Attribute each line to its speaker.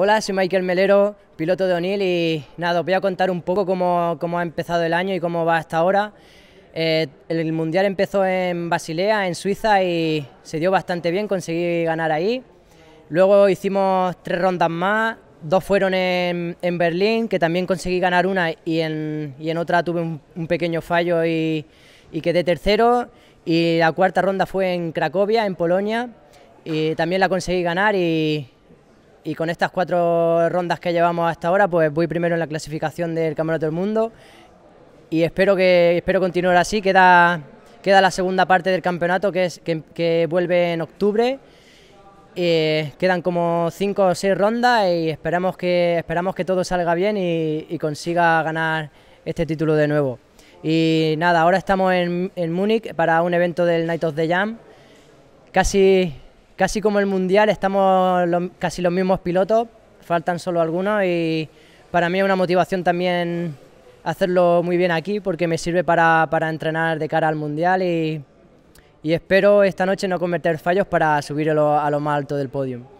Speaker 1: Hola, soy Michael Melero, piloto de O'Neill y nada, os voy a contar un poco cómo, ha empezado el año y cómo va hasta ahora. Eh, el Mundial empezó en Basilea, en Suiza, y se dio bastante bien, conseguí ganar ahí. Luego hicimos tres rondas más, dos fueron en, Berlín, que también conseguí ganar una y en, otra tuve un, pequeño fallo y, y quedé tercero. Y la cuarta ronda fue en Cracovia, en Polonia, y también la conseguí ganar y y con estas cuatro rondas que llevamos hasta ahora, pues voy primero en la clasificación del Campeonato del Mundo y espero que espero continuar así. Queda, queda la segunda parte del campeonato que, es, que, vuelve en octubre. Eh, quedan como cinco o seis rondas y esperamos que, esperamos que todo salga bien y, y consiga ganar este título de nuevo. Y nada, ahora estamos en, en Múnich para un evento del Night of the Jam. Casi Casi como el Mundial, estamos casi los mismos pilotos, faltan solo algunos y para mí es una motivación también hacerlo muy bien aquí porque me sirve para, entrenar de cara al Mundial y, espero esta noche no cometer fallos para subir a lo, a lo más alto del podio.